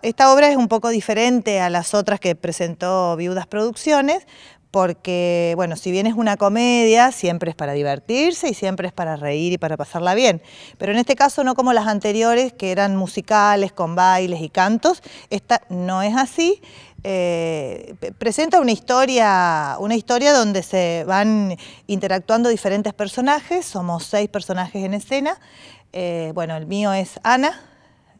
Esta obra es un poco diferente a las otras que presentó Viudas Producciones, porque, bueno, si bien es una comedia, siempre es para divertirse y siempre es para reír y para pasarla bien. Pero en este caso, no como las anteriores, que eran musicales, con bailes y cantos, esta no es así. Eh, presenta una historia, una historia donde se van interactuando diferentes personajes, somos seis personajes en escena. Eh, bueno, el mío es Ana,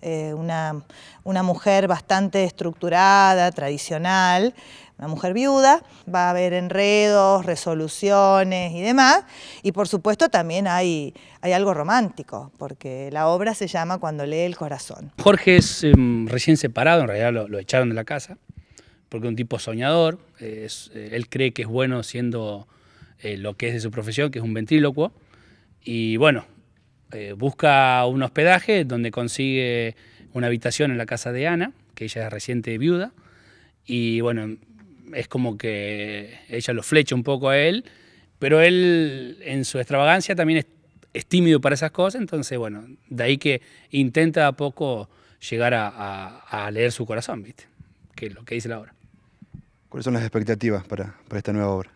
eh, una, una, mujer bastante estructurada, tradicional, una mujer viuda, va a haber enredos, resoluciones y demás, y por supuesto también hay, hay algo romántico, porque la obra se llama Cuando lee el corazón. Jorge es em, recién separado, en realidad lo, echaron de la casa, porque un tipo soñador, eh, eh, él cree que es bueno siendo... lo que es de su profesión, que es un ventrílocuo. Y bueno, eh, busca un hospedaje donde consigue una habitación en la casa de Ana, que ella es reciente viuda, y bueno, es como que ella lo flecha un poco a él, pero él en su extravagancia también es, tímido para esas cosas, entonces bueno, de ahí que intenta a poco llegar a, leer su corazón, ¿viste? Que es lo que dice la obra. ¿Cuáles son las expectativas para esta nueva obra?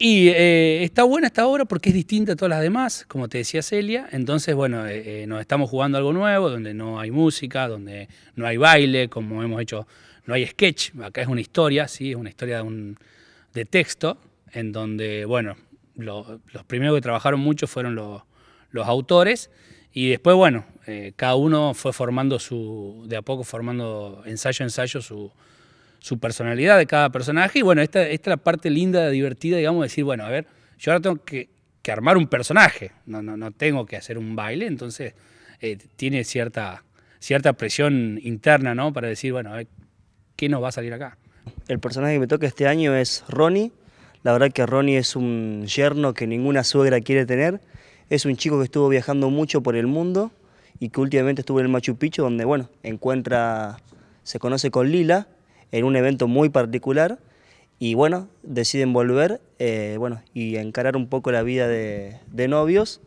Y eh, está buena esta obra porque es distinta a todas las demás, como te decía Celia. Entonces, bueno, eh, eh, nos estamos jugando algo nuevo, donde no hay música, donde no hay baile, como hemos hecho, no hay sketch. Acá es una historia, sí, es una historia de, texto, en donde, bueno, los primeros que trabajaron mucho fueron los, autores. Y después, bueno, cada uno fue formando su, de a poco formando ensayo a ensayo su, su personalidad de cada personaje. Y bueno, esta, esta es la parte linda, divertida, digamos, de decir, bueno, a ver, yo ahora tengo que, armar un personaje, no, no, no, tengo que hacer un baile, entonces eh, tiene cierta, cierta presión interna, ¿no? Para decir, bueno, a ver, ¿qué nos va a salir acá? El personaje que me toca este año es Ronnie. La verdad que Ronnie es un yerno que ninguna suegra quiere tener. Es un chico que estuvo viajando mucho por el mundo y que últimamente estuvo en el Machu Picchu, donde, bueno, encuentra, se conoce con Lila, en un evento muy particular y bueno, deciden volver eh, bueno, y encarar un poco la vida de, novios.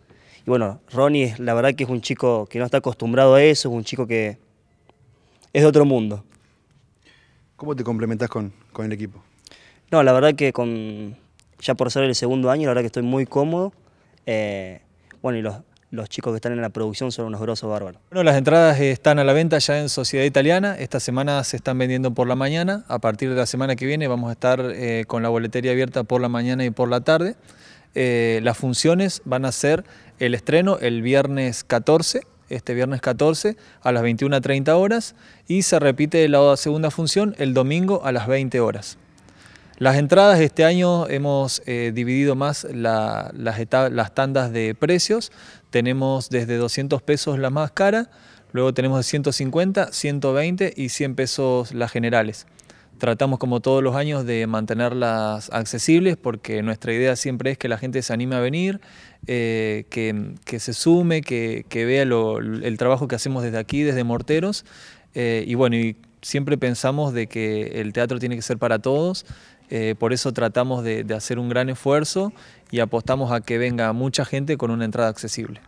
Y bueno, Ronnie la verdad que es un chico que no está acostumbrado a eso, es un chico que es de otro mundo. ¿Cómo te complementas con, el equipo? No, la verdad que con, ya por ser el segundo año, la verdad que estoy muy cómodo. Eh, bueno, y los, los chicos que están en la producción son unos grosos bárbaros. Bueno, las entradas están a la venta ya en Sociedad Italiana. Esta semana se están vendiendo por la mañana. A partir de la semana que viene vamos a estar eh, con la boletería abierta por la mañana y por la tarde. Eh, las funciones van a ser el estreno el viernes 14 este viernes 14 a las 21.30 horas y se repite la segunda función el domingo a las 20 horas. Las entradas este año hemos eh, dividido más las, tandas de precios. Tenemos desde 200 pesos la más cara, luego tenemos de 150, 120 y 100 pesos las generales. Tratamos como todos los años de mantenerlas accesibles porque nuestra idea siempre es que la gente se anime a venir, eh, que, se sume, que, vea el trabajo que hacemos desde aquí, desde Morteros. Eh, y bueno, y siempre pensamos de que el teatro tiene que ser para todos eh, por eso tratamos de hacer un gran esfuerzo y apostamos a que venga mucha gente con una entrada accesible.